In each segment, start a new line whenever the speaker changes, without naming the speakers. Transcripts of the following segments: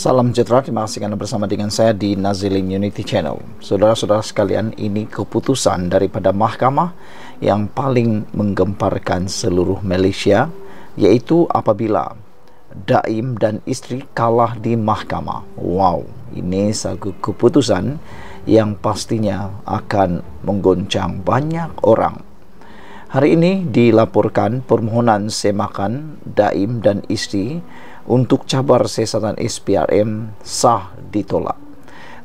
Salam sejahtera, terima kasih Anda bersama dengan saya di Nazilin Unity Channel. Saudara-saudara sekalian, ini keputusan daripada mahkamah yang paling menggemparkan seluruh Malaysia, yaitu apabila Daim dan istri kalah di mahkamah. Wow, ini satu keputusan yang pastinya akan menggoncang banyak orang. Hari ini dilaporkan permohonan semakan Daim dan istri untuk cabar siasatan SPRM sah ditolak.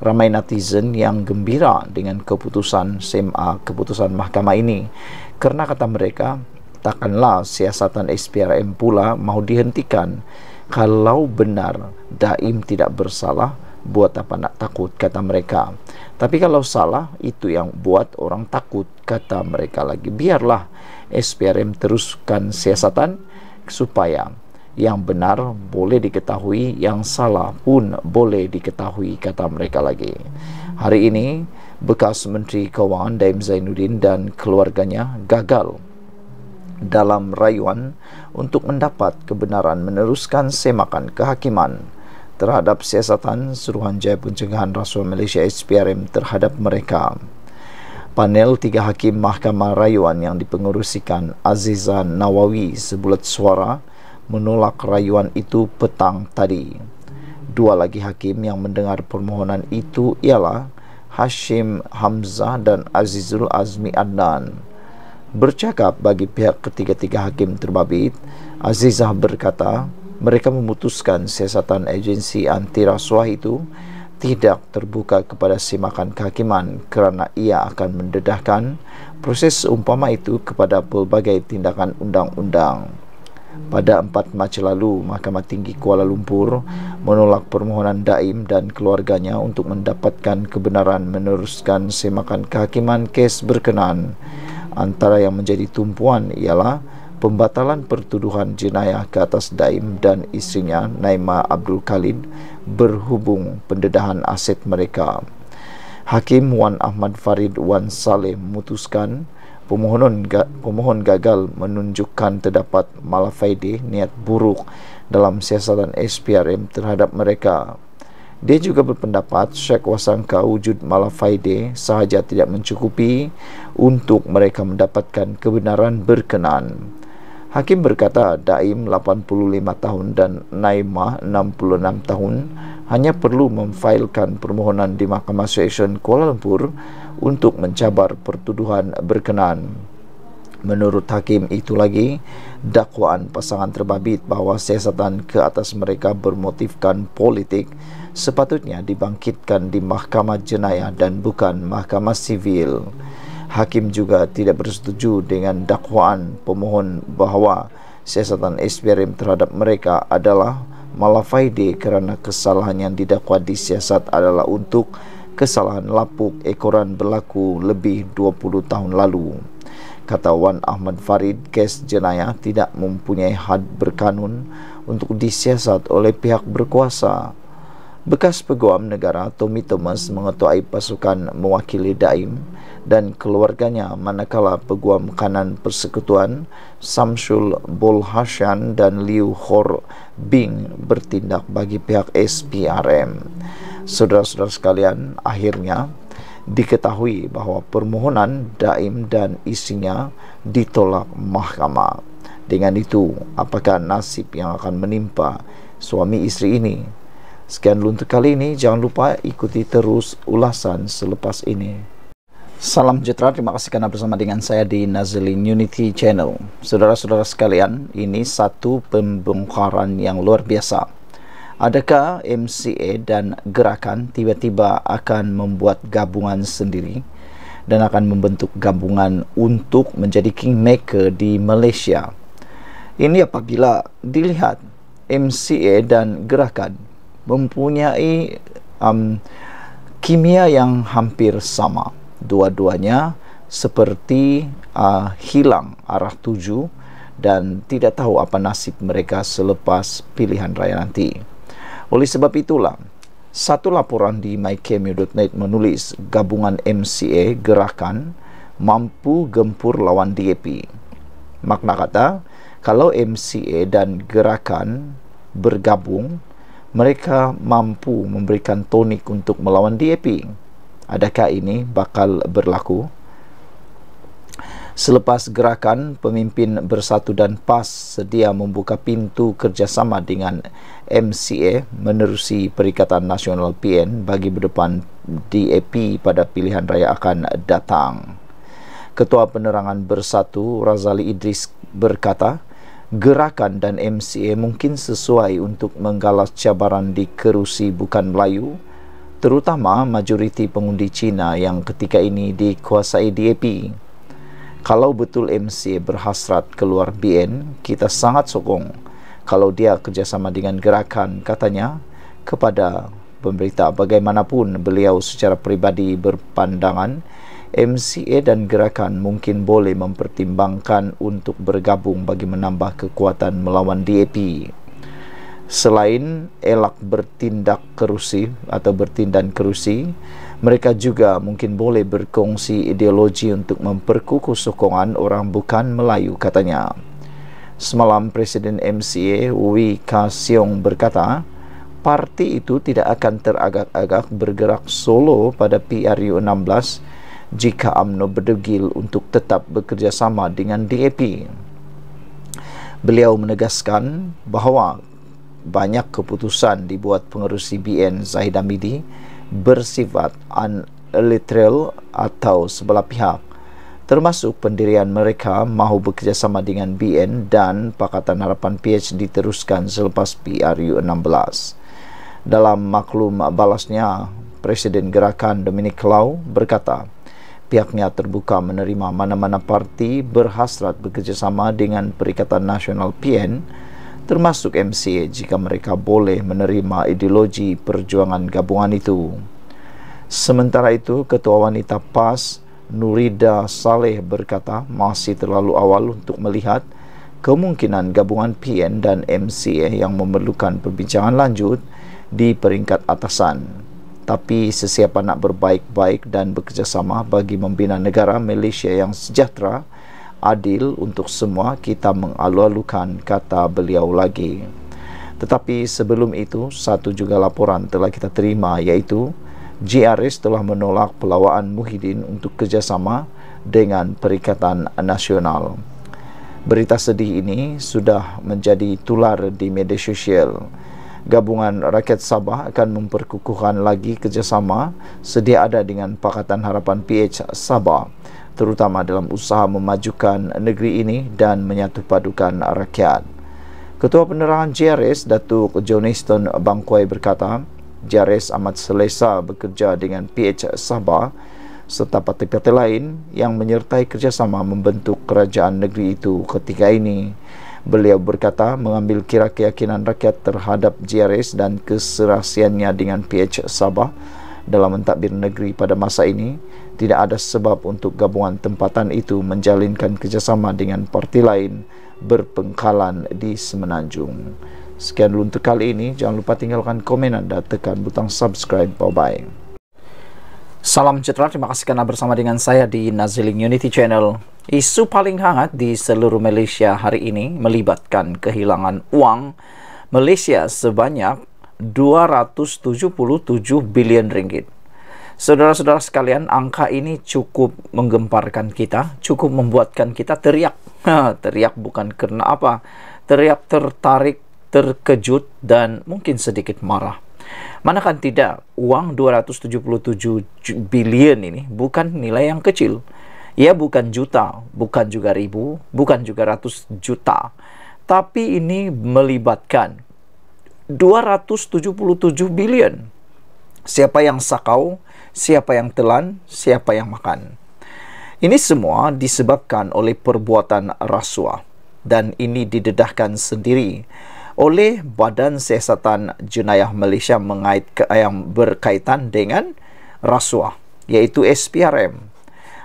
Ramai netizen yang gembira dengan keputusan SMA, keputusan mahkamah ini kerana kata mereka takkanlah siasatan SPRM pula mau dihentikan kalau benar Daim tidak bersalah buat apa nak takut kata mereka tapi kalau salah itu yang buat orang takut kata mereka lagi biarlah SPRM teruskan siasatan supaya yang benar boleh diketahui yang salah pun boleh diketahui kata mereka lagi hari ini bekas menteri kewangan Daim Zainuddin dan keluarganya gagal dalam rayuan untuk mendapat kebenaran meneruskan semakan kehakiman terhadap siasatan Suruhanjaya Pencegahan rasuah Malaysia SPRM terhadap mereka. Panel tiga hakim mahkamah rayuan yang dipengerusikan Aziza Nawawi sebulat suara menolak rayuan itu petang tadi. Dua lagi hakim yang mendengar permohonan itu ialah Hashim Hamzah dan Azizul Azmi Adnan. Bercakap bagi pihak ketiga-tiga hakim terbabit, Azizah berkata, mereka memutuskan siasatan agensi anti rasuah itu tidak terbuka kepada simakan kehakiman kerana ia akan mendedahkan proses umpama itu kepada pelbagai tindakan undang-undang pada 4 Mac lalu, Mahkamah Tinggi Kuala Lumpur menolak permohonan Daim dan keluarganya untuk mendapatkan kebenaran meneruskan semakan kehakiman kes berkenaan. Antara yang menjadi tumpuan ialah pembatalan pertuduhan jenayah ke atas Daim dan istrinya Naima Abdul Khalid berhubung pendedahan aset mereka. Hakim Wan Ahmad Farid Wan Saleh memutuskan pemohon pemohon gagal menunjukkan terdapat malafide niat buruk dalam siasatan SPRM terhadap mereka. Dia juga berpendapat Syekh Wasangka wujud malafide sahaja tidak mencukupi untuk mereka mendapatkan kebenaran berkenaan. Hakim berkata Daim 85 tahun dan Naimah 66 tahun hanya perlu memfailkan permohonan di Mahkamah Asyik Kuala Lumpur untuk mencabar pertuduhan berkenaan. Menurut hakim itu lagi, dakwaan pasangan terbabit bahawa siasatan ke atas mereka bermotifkan politik sepatutnya dibangkitkan di mahkamah jenayah dan bukan mahkamah sivil. Hakim juga tidak bersetuju dengan dakwaan pemohon bahawa siasatan SPRM terhadap mereka adalah malafaide kerana kesalahan yang didakwa disiasat adalah untuk kesalahan lapuk ekoran berlaku lebih 20 tahun lalu. Kata Wan Ahmad Farid, kes jenayah tidak mempunyai had berkanun untuk disiasat oleh pihak berkuasa. Bekas peguam negara Tommy Thomas mengetuai pasukan mewakili Daim dan keluarganya manakala peguam kanan persekutuan Samsul Bolhashan dan Liu Hor Bing bertindak bagi pihak SPRM saudara-saudara sekalian akhirnya diketahui bahawa permohonan daim dan isinya ditolak mahkamah dengan itu apakah nasib yang akan menimpa suami isteri ini sekian dulu untuk kali ini jangan lupa ikuti terus ulasan selepas ini Salam sejahtera, terima kasih kerana bersama dengan saya di Nazlin Unity Channel Saudara-saudara sekalian, ini satu pembongkaran yang luar biasa Adakah MCA dan gerakan tiba-tiba akan membuat gabungan sendiri dan akan membentuk gabungan untuk menjadi kingmaker di Malaysia? Ini apabila dilihat MCA dan gerakan mempunyai um, kimia yang hampir sama. Dua-duanya seperti uh, hilang arah tuju dan tidak tahu apa nasib mereka selepas pilihan raya nanti. Oleh sebab itulah, satu laporan di mycameo.net menulis gabungan MCA gerakan mampu gempur lawan DAP. Makna kata, kalau MCA dan gerakan bergabung, mereka mampu memberikan tonik untuk melawan DAP. Adakah ini bakal berlaku? selepas gerakan pemimpin bersatu dan PAS sedia membuka pintu kerjasama dengan MCA menerusi Perikatan Nasional PN bagi berdepan DAP pada pilihan raya akan datang. Ketua Penerangan Bersatu Razali Idris berkata, gerakan dan MCA mungkin sesuai untuk menggalas cabaran di kerusi bukan Melayu terutama majoriti pengundi Cina yang ketika ini dikuasai DAP. Kalau betul MC berhasrat keluar BN, kita sangat sokong. Kalau dia kerjasama dengan gerakan, katanya, kepada pemberita. Bagaimanapun beliau secara pribadi berpandangan, MCA dan gerakan mungkin boleh mempertimbangkan untuk bergabung bagi menambah kekuatan melawan DAP. Selain elak bertindak kerusi atau bertindak kerusi, mereka juga mungkin boleh berkongsi ideologi untuk memperkukuh sokongan orang bukan Melayu katanya. Semalam Presiden MCA Wee Ka Siong berkata, parti itu tidak akan teragak-agak bergerak solo pada PRU16 jika UMNO berdegil untuk tetap bekerjasama dengan DAP. Beliau menegaskan bahawa banyak keputusan dibuat pengerusi BN Zahid Amidi bersifat unilateral atau sebelah pihak termasuk pendirian mereka mahu bekerjasama dengan BN dan Pakatan Harapan PH diteruskan selepas PRU16. Dalam maklum balasnya, Presiden Gerakan Dominic Lau berkata, pihaknya terbuka menerima mana-mana parti berhasrat bekerjasama dengan Perikatan Nasional PN termasuk MCA jika mereka boleh menerima ideologi perjuangan gabungan itu. Sementara itu, Ketua Wanita PAS Nurida Saleh berkata masih terlalu awal untuk melihat kemungkinan gabungan PN dan MCA yang memerlukan perbincangan lanjut di peringkat atasan. Tapi sesiapa nak berbaik-baik dan bekerjasama bagi membina negara Malaysia yang sejahtera, adil untuk semua kita mengalulukan kata beliau lagi tetapi sebelum itu satu juga laporan telah kita terima yaitu GRS telah menolak pelawaan Muhyiddin untuk kerjasama dengan Perikatan Nasional Berita sedih ini sudah menjadi tular di media sosial. Gabungan Rakyat Sabah akan memperkukuhkan lagi kerjasama sedia ada dengan Pakatan Harapan PH Sabah terutama dalam usaha memajukan negeri ini dan menyatupadukan rakyat. Ketua Penerangan JRS, Datuk Joniston Bangkuai berkata, JRS amat selesa bekerja dengan PH Sabah serta parti-parti lain yang menyertai kerjasama membentuk kerajaan negeri itu ketika ini. Beliau berkata mengambil kira keyakinan rakyat terhadap JRS dan keserasiannya dengan PH Sabah dalam mentadbir negeri pada masa ini tidak ada sebab untuk gabungan tempatan itu menjalinkan kerjasama dengan parti lain berpengkalan di Semenanjung. Sekian dulu untuk kali ini. Jangan lupa tinggalkan komen anda, tekan butang subscribe. Bye-bye. Salam sejahtera, terima kasih kerana bersama dengan saya di Nazling Unity Channel. Isu paling hangat di seluruh Malaysia hari ini melibatkan kehilangan uang Malaysia sebanyak 277 billion ringgit. Saudara-saudara sekalian, angka ini cukup menggemparkan kita, cukup membuatkan kita teriak. Nah, teriak bukan karena apa? Teriak tertarik, terkejut, dan mungkin sedikit marah. Manakan tidak, uang 277 billion ini bukan nilai yang kecil. Ya bukan juta, bukan juga ribu, bukan juga ratus juta. Tapi ini melibatkan 277 bilion. Siapa yang sakau, siapa yang telan, siapa yang makan. Ini semua disebabkan oleh perbuatan rasuah dan ini didedahkan sendiri oleh Badan Siasatan Jenayah Malaysia mengait ke, yang berkaitan dengan rasuah iaitu SPRM.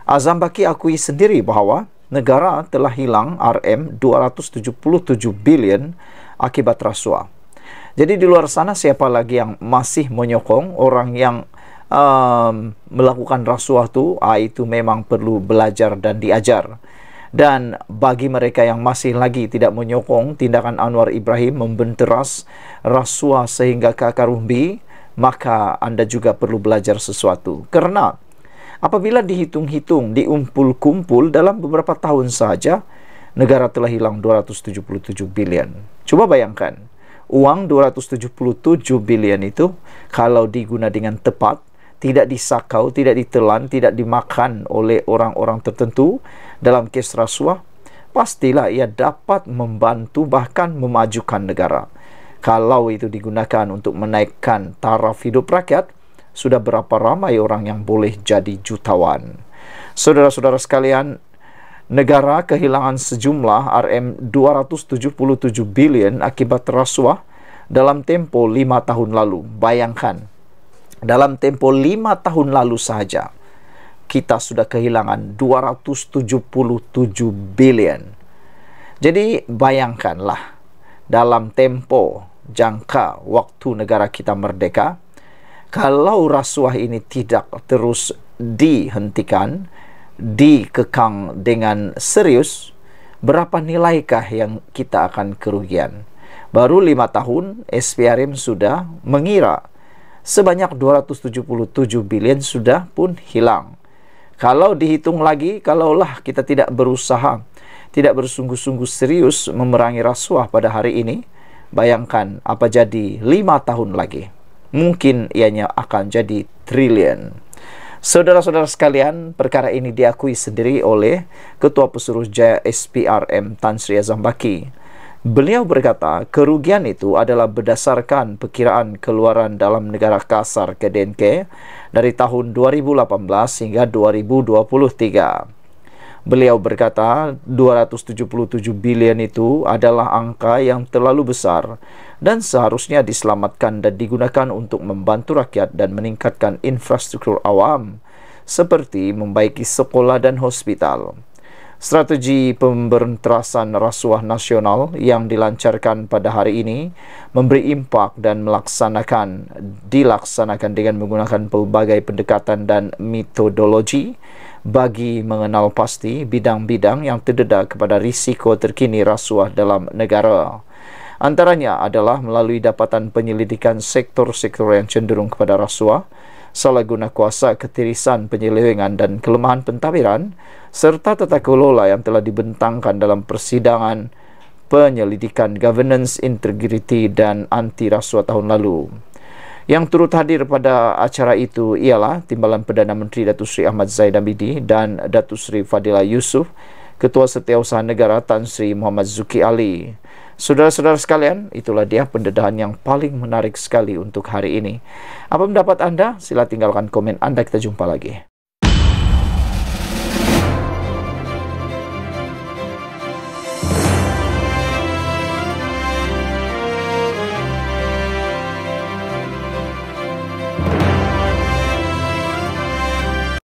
Azam Baki akui sendiri bahawa negara telah hilang RM277 bilion akibat rasuah. Jadi di luar sana siapa lagi yang masih menyokong orang yang um, melakukan rasuah itu, ah, itu memang perlu belajar dan diajar. Dan bagi mereka yang masih lagi tidak menyokong tindakan Anwar Ibrahim membenteras rasuah sehingga kakar umbi, maka anda juga perlu belajar sesuatu. Karena apabila dihitung-hitung, diumpul-kumpul dalam beberapa tahun saja, negara telah hilang 277 bilion. Cuba bayangkan, Uang 277 bilion itu kalau diguna dengan tepat, tidak disakau, tidak ditelan, tidak dimakan oleh orang-orang tertentu dalam kes rasuah, pastilah ia dapat membantu bahkan memajukan negara. Kalau itu digunakan untuk menaikkan taraf hidup rakyat, sudah berapa ramai orang yang boleh jadi jutawan. Saudara-saudara sekalian, negara kehilangan sejumlah RM277 bilion akibat rasuah dalam tempo lima tahun lalu. Bayangkan, dalam tempo lima tahun lalu saja kita sudah kehilangan 277 bilion. Jadi bayangkanlah dalam tempo jangka waktu negara kita merdeka, kalau rasuah ini tidak terus dihentikan, dikekang dengan serius, berapa nilaikah yang kita akan kerugian? Baru lima tahun, SPRM sudah mengira sebanyak 277 bilion sudah pun hilang. Kalau dihitung lagi, kalaulah kita tidak berusaha, tidak bersungguh-sungguh serius memerangi rasuah pada hari ini, bayangkan apa jadi lima tahun lagi. Mungkin ianya akan jadi triliun. Saudara-saudara sekalian, perkara ini diakui sendiri oleh Ketua Pesuruh Jaya SPRM Tan Sri Azam Baki. Beliau berkata, kerugian itu adalah berdasarkan perkiraan keluaran dalam negara kasar ke DNK dari tahun 2018 hingga 2023. Beliau berkata 277 bilion itu adalah angka yang terlalu besar dan seharusnya diselamatkan dan digunakan untuk membantu rakyat dan meningkatkan infrastruktur awam seperti membaiki sekolah dan hospital. Strategi pemberantasan rasuah nasional yang dilancarkan pada hari ini memberi impak dan melaksanakan dilaksanakan dengan menggunakan pelbagai pendekatan dan metodologi bagi mengenal pasti bidang-bidang yang terdedah kepada risiko terkini rasuah dalam negara. Antaranya adalah melalui dapatan penyelidikan sektor-sektor yang cenderung kepada rasuah, salah guna kuasa ketirisan penyelewengan dan kelemahan pentadbiran, serta tata kelola yang telah dibentangkan dalam persidangan penyelidikan governance integrity dan anti rasuah tahun lalu. Yang turut hadir pada acara itu ialah Timbalan Perdana Menteri Datuk Seri Ahmad Zaid Abidi dan Datuk Seri Fadila Yusuf, Ketua Setiausaha Negara Tan Sri Muhammad Zuki Ali. Saudara-saudara sekalian, itulah dia pendedahan yang paling menarik sekali untuk hari ini. Apa pendapat anda? Sila tinggalkan komen anda. Kita jumpa lagi.